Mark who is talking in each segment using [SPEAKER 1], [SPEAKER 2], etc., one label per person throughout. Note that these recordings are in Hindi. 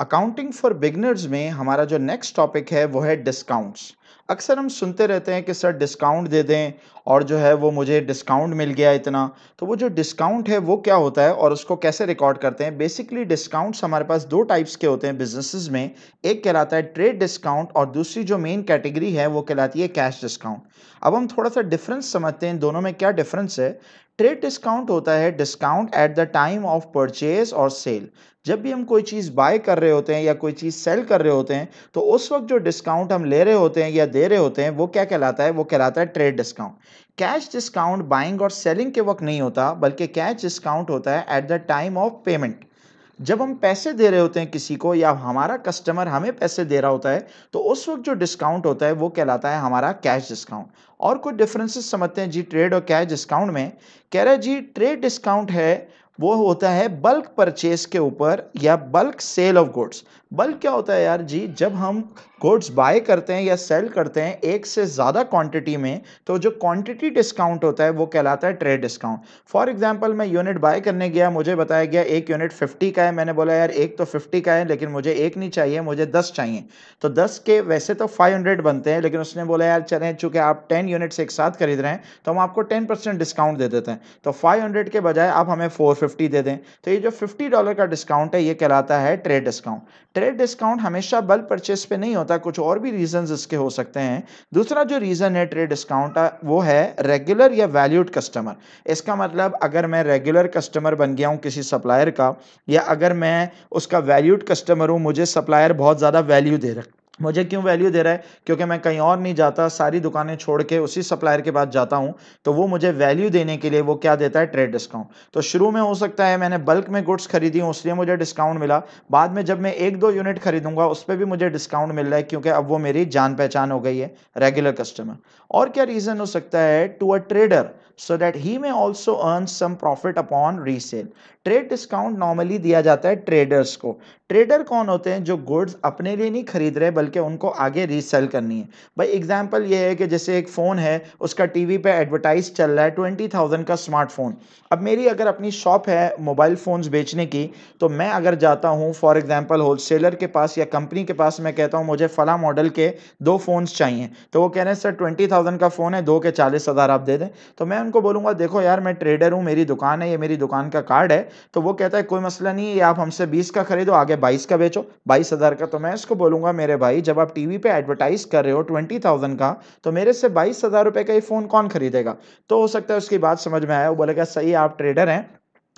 [SPEAKER 1] अकाउंटिंग फॉर बिगनर्स में हमारा जो नेक्स्ट टॉपिक है वो है डिस्काउंट्स अक्सर हम सुनते रहते हैं कि सर डिस्काउंट दे दें और जो है वो मुझे डिस्काउंट मिल गया इतना तो वो जो डिस्काउंट है वो क्या होता है और उसको कैसे रिकॉर्ड करते हैं बेसिकली डिस्काउंट्स हमारे पास दो टाइप्स के होते हैं बिजनेसेस में एक कहलाता है ट्रेड डिस्काउंट और दूसरी जो मेन कैटेगरी है वो कहलाती है कैश डिस्काउंट अब हम थोड़ा सा डिफरेंस समझते हैं दोनों में क्या डिफरेंस है ट्रेड डिस्काउंट होता है discount at the time of purchase और सेल जब भी हम कोई चीज़ बाय कर रहे होते हैं या कोई चीज़ सेल कर रहे होते हैं तो उस वक्त जो डिस्काउंट हम ले रहे होते हैं या दे रहे होते हैं वो क्या कहलाता है वो कहलाता है trade discount cash discount buying और सेलिंग के वक्त नहीं होता बल्कि कैश डिस्काउंट होता है at the time of payment जब हम पैसे दे रहे होते हैं किसी को या हमारा कस्टमर हमें पैसे दे रहा होता है तो उस वक्त जो डिस्काउंट होता है वो कहलाता है हमारा कैश डिस्काउंट और कुछ डिफरेंसेस समझते हैं जी ट्रेड और कैश डिस्काउंट में कह रहे जी ट्रेड डिस्काउंट है वो होता है बल्क परचेज के ऊपर या bulk sale of goods bulk क्या होता है यार जी जब हम गुड्स बाय करते हैं या सेल करते हैं एक से ज़्यादा क्वांटिटी में तो जो क्वांटिटी डिस्काउंट होता है वो कहलाता है ट्रेड डिस्काउंट फॉर एग्जांपल मैं यूनिट बाय करने गया मुझे बताया गया एक यूनिट 50 का है मैंने बोला यार एक तो 50 का है लेकिन मुझे एक नहीं चाहिए मुझे दस चाहिए तो दस के वैसे तो फाइव बनते हैं लेकिन उसने बोला यार चलें चूँकि आप टेन यूनिट्स एक साथ खरीद रहे हैं तो हम आपको टेन डिस्काउंट दे देते हैं तो फाइव के बजाय आप हमें फोर दे दें तो ये जो फिफ्टी डॉलर का डिस्काउंट है ये कहलाता है trade discount trade direct discount हमेशा बल्क परचेस पे नहीं होता कुछ और भी रीजंस इसके हो सकते हैं दूसरा जो रीज़न है ट्रेड डिस्काउंट वो है रेगुलर या वैल्यूड कस्टमर इसका मतलब अगर मैं रेगुलर कस्टमर बन गया हूँ किसी सप्लायर का या अगर मैं उसका वैल्यूड कस्टमर हूँ मुझे सप्लायर बहुत ज़्यादा वैल्यू दे रहा मुझे क्यों वैल्यू दे रहा है क्योंकि मैं कहीं और नहीं जाता सारी दुकानें छोड़ के उसी सप्लायर के पास जाता हूं तो वो मुझे वैल्यू देने के लिए वो क्या देता है ट्रेड डिस्काउंट तो शुरू में हो सकता है मैंने बल्क में गुड्स खरीदी हूँ उसलिए मुझे डिस्काउंट मिला बाद में जब मैं एक दो यूनिट खरीदूंगा उस पर भी मुझे डिस्काउंट मिल रहा है क्योंकि अब वो मेरी जान पहचान हो गई है रेगुलर कस्टमर और क्या रीज़न हो सकता है to a trader so that he may also earn some profit upon resale trade discount normally दिया जाता है ट्रेडर्स को ट्रेडर कौन होते हैं जो गुड्स अपने लिए नहीं खरीद रहे निकल के उनको आगे रीसेल करनी है भाई एग्जांपल ये है कि जैसे एक फ़ोन है उसका टीवी पे एडवर्टाइज चल रहा है ट्वेंटी थाउजेंड का स्मार्टफोन अब मेरी अगर अपनी शॉप है मोबाइल फ़ोन्स बेचने की तो मैं अगर जाता हूँ फॉर एग्ज़ाम्पल होलसेलर के पास या कंपनी के पास मैं कहता हूँ मुझे फ़ला मॉडल के दो फ़ोन्स चाहिए तो वो कह रहे हैं सर ट्वेंटी थाउजेंड का फ़ोन है दो के चालीस हज़ार आप दे दें तो मैं उनको बोलूँगा देखो यार मैं ट्रेडर हूँ मेरी दुकान है ये मेरी दुकान का कार्ड है तो वो कहता है कोई मसला नहीं ये आप हमसे बीस का खरीदो आगे बाईस का बेचो बाईस हज़ार का तो मैं इसको बोलूँगा मेरे भाई भाई जब आप टीवी पे एडवर्टाइज कर रहे हो ट्वेंटी थाउजेंड का तो मेरे से बाईस हज़ार रुपए का ये फ़ोन कौन खरीदेगा तो हो सकता है उसकी बात समझ में आया वो बोलेगा सही आप ट्रेडर हैं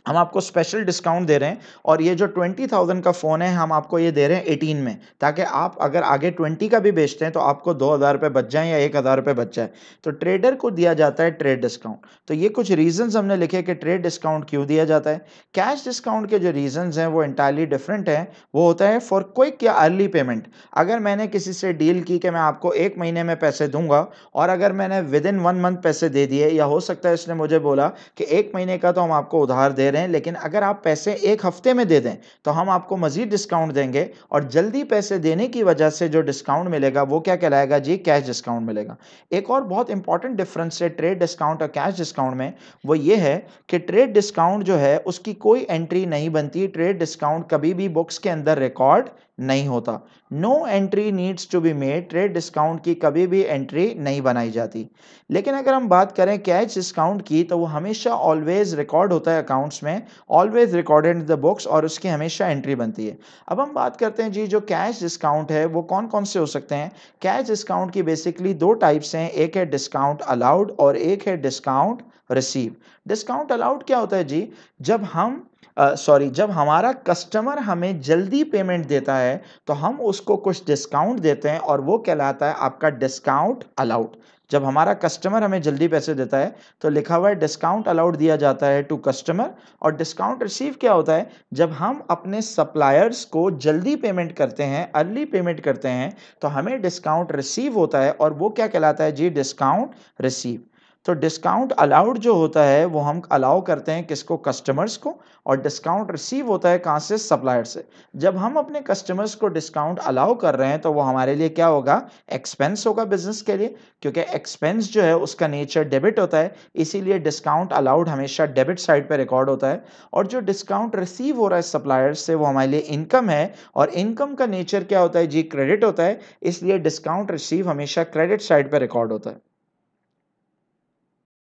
[SPEAKER 1] हम आपको स्पेशल डिस्काउंट दे रहे हैं और ये जो ट्वेंटी थाउजेंड का फ़ोन है हम आपको ये दे रहे हैं एटीन में ताकि आप अगर आगे ट्वेंटी का भी बेचते हैं तो आपको दो हज़ार रुपये बच जाएँ या एक हज़ार रुपये बच जाए तो ट्रेडर को दिया जाता है ट्रेड डिस्काउंट तो ये कुछ रीजंस हमने लिखे कि ट्रेड डिस्काउंट क्यों दिया जाता है कैश डिस्काउंट के जो रीज़न्स हैं वो इंटायरली डिफरेंट हैं वो होता है फॉर क्विक या अर्ली पेमेंट अगर मैंने किसी से डील की कि मैं आपको एक महीने में पैसे दूंगा और अगर मैंने विद इन वन मंथ पैसे दे दिए या हो सकता है इसने मुझे बोला कि एक महीने का तो हम आपको उधार दे रहे हैं लेकिन अगर आप पैसे एक हफ्ते में दे दें तो हम आपको मज़ीद डिस्काउंट देंगे और जल्दी पैसे देने की वजह से जो डिस्काउंट मिलेगा वो क्या कहलाएगा जी कैश डिस्काउंट मिलेगा एक और बहुत इंपॉर्टेंट डिफरेंस है ट्रेड डिस्काउंट और कैश डिस्काउंट में वो ये है कि ट्रेड डिस्काउंट जो है उसकी कोई एंट्री नहीं बनती ट्रेड डिस्काउंट कभी भी बुक्स के अंदर रिकॉर्ड नहीं होता no entry needs to be made trade discount की कभी भी एंट्री नहीं बनाई जाती लेकिन अगर हम बात करें कैश डिस्काउंट की तो वो हमेशा ऑलवेज रिकॉर्ड होता है अकाउंट्स में ऑलवेज रिकॉर्डेड द बुक्स और उसकी हमेशा एंट्री बनती है अब हम बात करते हैं जी जो कैश डिस्काउंट है वो कौन कौन से हो सकते हैं कैश डिस्काउंट की बेसिकली दो टाइप्स हैं एक है डिस्काउंट अलाउड और एक है डिस्काउंट रिसीव डिस्काउंट अलाउड क्या होता है जी जब हम सॉरी uh, जब हमारा कस्टमर हमें जल्दी पेमेंट देता है है तो हम उसको कुछ डिस्काउंट देते हैं और वो कहलाता है आपका डिस्काउंट अलाउड जब हमारा कस्टमर हमें जल्दी पैसे देता है तो लिखा हुआ है डिस्काउंट अलाउड दिया जाता है टू कस्टमर और डिस्काउंट रिसीव क्या होता है जब हम अपने सप्लायर्स को जल्दी पेमेंट करते हैं अर्ली पेमेंट करते हैं तो हमें डिस्काउंट रिसीव होता है और वो क्या कहलाता है जी डिस्काउंट रिसीव तो डिस्काउंट अलाउड जो होता है वो हम अलाउ करते हैं किसको कस्टमर्स को और डिस्काउंट रिसीव होता है कहाँ से सप्लायर से जब हम अपने कस्टमर्स को डिस्काउंट अलाउ कर रहे हैं तो वो हमारे लिए क्या होगा एक्सपेंस होगा बिजनेस के लिए क्योंकि एक्सपेंस जो है उसका नेचर डेबिट होता है इसीलिए डिस्काउंट अलाउड हमेशा डेबिट साइड पर रिकॉर्ड होता है और जो डिस्काउंट रिसीव हो रहा है सप्लायर से वो हमारे लिए इनकम है और इनकम का नेचर क्या होता है जी क्रेडिट होता है इसलिए डिस्काउंट रिसीव हमेशा क्रेडिट साइड पर रिकॉर्ड होता है